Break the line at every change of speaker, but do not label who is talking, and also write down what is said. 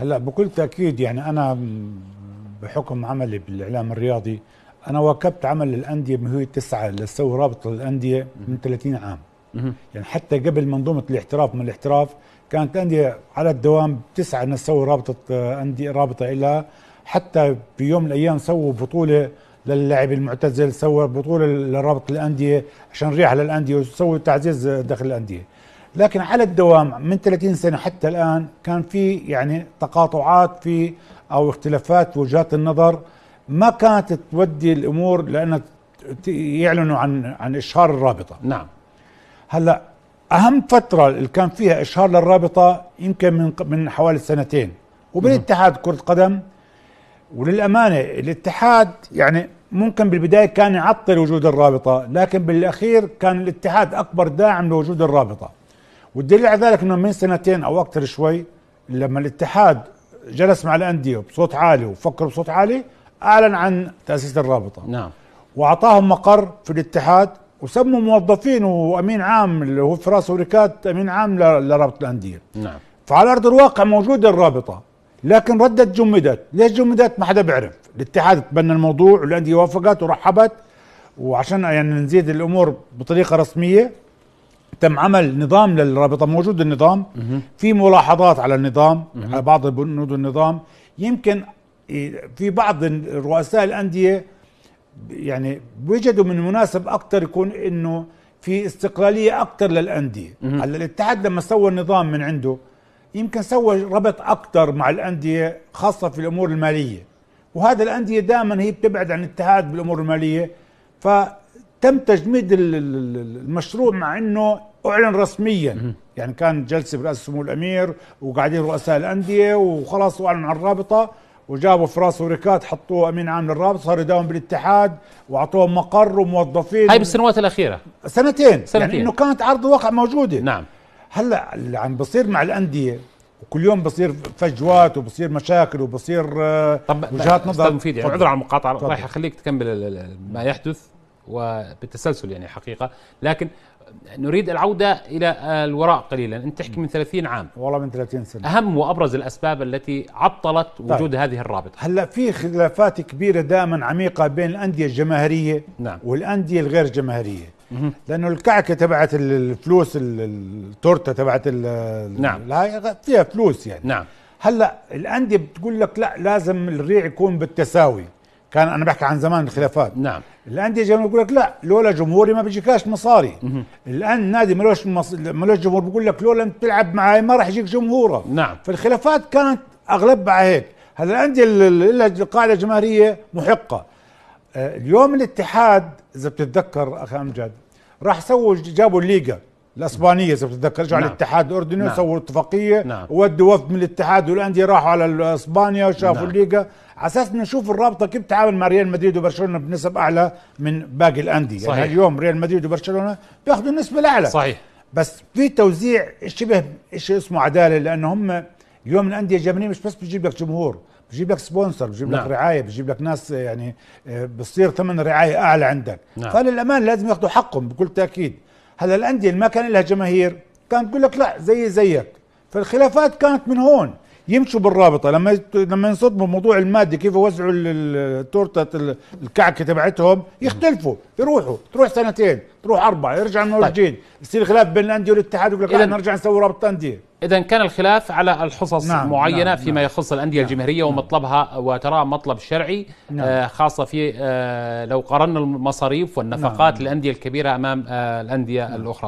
هلا بكل تاكيد يعني انا بحكم عملي بالاعلام الرياضي انا واكبت عمل الانديه هي تسعى لسوي رابط الانديه من 30 عام يعني حتى قبل منظومه الاحتراف من الاحتراف كانت الانديه على الدوام تسعى ان تسوي رابطه آه، انديه رابطه لها حتى بيوم من الايام سووا بطوله للاعب المعتزل سووا بطوله لرابط الانديه عشان ريحه للانديه وسووا تعزيز داخل الانديه لكن على الدوام من 30 سنه حتى الان كان في يعني تقاطعات في او اختلافات في وجهات النظر ما كانت تودي الامور لأن يعلنوا عن عن اشهار الرابطه نعم هلا اهم فتره اللي كان فيها اشهار للرابطه يمكن من من حوالي سنتين وبالاتحاد كره قدم وللامانه الاتحاد يعني ممكن بالبدايه كان يعطل وجود الرابطه لكن بالاخير كان الاتحاد اكبر داعم لوجود الرابطه والدليل على ذلك انه من سنتين او اكثر شوي لما الاتحاد جلس مع الانديه بصوت عالي وفكر بصوت عالي اعلن عن تاسيس الرابطه نعم واعطاهم مقر في الاتحاد وسموا موظفين وامين عام اللي هو فراس وركات امين عام لرابطه الانديه نعم فعلى ارض الواقع موجوده الرابطه لكن ردت جمدت ليش جمدت ما حدا بيعرف الاتحاد تبنى الموضوع والانديه وافقت ورحبت وعشان يعني نزيد الامور بطريقه رسميه تم عمل نظام للرابطه موجود النظام في ملاحظات على النظام على بعض بنود النظام يمكن إيه، في بعض رؤساء الانديه يعني وجدوا من المناسب اكثر يكون انه في استقلاليه اكثر للانديه هلا الاتحاد لما سوى النظام من عنده يمكن سوى ربط اكثر مع الانديه خاصه في الامور الماليه وهذا الانديه دائما هي بتبعد عن الاتحاد بالامور الماليه ف تم تجميد المشروع مع انه اعلن رسميا يعني كان جلسه برئاسه سمو الامير وقاعدين رؤساء الانديه وخلاص واعلن عن الرابطه وجابوا فراس وريكات حطوه امين عام للرابط صار يداوم بالاتحاد واعطوهم مقر وموظفين هاي بالسنوات
الاخيره سنتين, يعني سنتين. يعني انه
كانت عرض الواقع موجوده نعم هلا اللي عم بصير مع الانديه وكل يوم بصير فجوات وبصير مشاكل وبصير آه، طب وجهات نظر مفيد يعني عذر على المقاطعه رايح
اخليك تكمل ما يحدث وبالتسلسل يعني الحقيقه لكن نريد العوده الى الوراء قليلا انت تحكي من 30 عام والله من 30 سنه اهم وابرز الاسباب التي عطلت طيب. وجود طيب. هذه الرابطه
هلا في خلافات كبيره دائما عميقه بين الانديه الجماهيريه نعم. والانديه الغير جماهيريه لانه الكعكه تبعت الفلوس التورته تبعت نعم فيها فلوس يعني نعم هلا الانديه بتقول لك لا لازم الريع يكون بالتساوي كان انا بحكي عن زمان الخلافات نعم الانديه جاي بقول لك لا لولا جمهوري ما بيجيكاش مصاري الان نادي ملوش مص... ملوش جمهور بقول لك لولا انت بتلعب معي ما راح يجيك جمهوره نعم فالخلافات كانت اغلبها هيك هذا الانديه لها القاعده الجماهيريه محقه آه، اليوم الاتحاد اذا بتتذكر اخي امجد راح سووا جابوا الليغا الاسبانيه اذا بتتذكر على نعم. الاتحاد الاردني نعم. سووا اتفاقيه نعم. ودوا وفد من الاتحاد والانديه راحوا على اسبانيا وشافوا نعم. الليغا على اساس نشوف الرابطه كيف تتعامل مع ريال مدريد وبرشلونه بنسب اعلى من باقي الانديه يعني صحيح. يعني اليوم ريال مدريد وبرشلونه بياخذوا النسبه الاعلى صحيح بس في توزيع شبه شيء اسمه عداله لانه هم اليوم الانديه الجامعيه مش بس بتجيب لك جمهور بجيب لك سبونسر بجيب نعم. لك رعايه بجيب لك ناس يعني آه، بصير ثمن رعايه اعلى عندك نعم. فللامان لازم ياخذوا حقهم بكل تاكيد هلا الانديه اللي ما كان لها جماهير كانت تقول لك لا زي زيك فالخلافات كانت من هون يمشوا بالرابطه لما لما ينصدموا بموضوع المادة كيف يوزعوا التورته الكعكه تبعتهم يختلفوا يروحوا تروح سنتين تروح اربعه يرجع الموجودين طيب. يصير خلاف بين الانديه والاتحاد يقول لك آه، نرجع نسوي رابطه انديه
اذا كان الخلاف على الحصص نعم, نعم، معينه نعم فيما نعم يخص الانديه نعم الجماهيريه نعم. ومطلبها وتراه مطلب شرعي نعم آه خاصه في آه لو قارنا المصاريف والنفقات نعم للانديه الكبيره امام آه الانديه نعم الاخرى